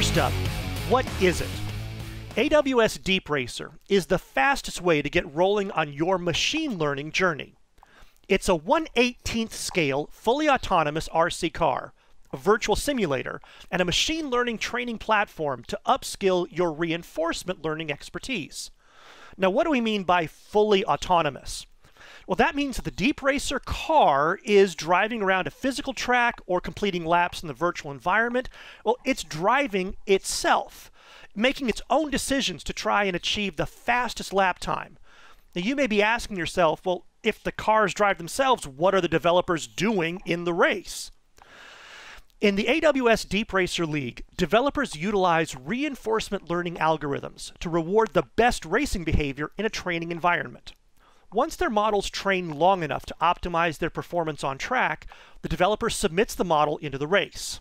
First up, what is it? AWS DeepRacer is the fastest way to get rolling on your machine learning journey. It's a 1/18th scale, fully autonomous RC car, a virtual simulator, and a machine learning training platform to upskill your reinforcement learning expertise. Now, what do we mean by fully autonomous? Well, that means that the Deep Racer car is driving around a physical track or completing laps in the virtual environment. Well, it's driving itself, making its own decisions to try and achieve the fastest lap time. Now, you may be asking yourself, well, if the cars drive themselves, what are the developers doing in the race? In the AWS Deep Racer League, developers utilize reinforcement learning algorithms to reward the best racing behavior in a training environment. Once their models train long enough to optimize their performance on track, the developer submits the model into the race.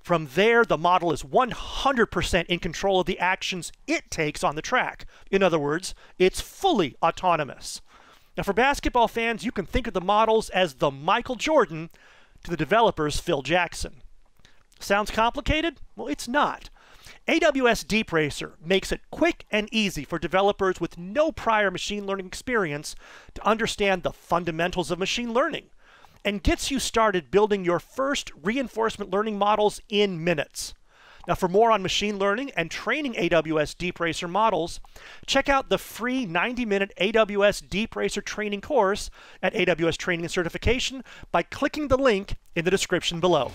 From there, the model is 100% in control of the actions it takes on the track. In other words, it's fully autonomous. Now, for basketball fans, you can think of the models as the Michael Jordan to the developers, Phil Jackson. Sounds complicated? Well, it's not. AWS DeepRacer makes it quick and easy for developers with no prior machine learning experience to understand the fundamentals of machine learning and gets you started building your first reinforcement learning models in minutes. Now, for more on machine learning and training AWS DeepRacer models, check out the free 90 minute AWS DeepRacer training course at AWS Training and Certification by clicking the link in the description below.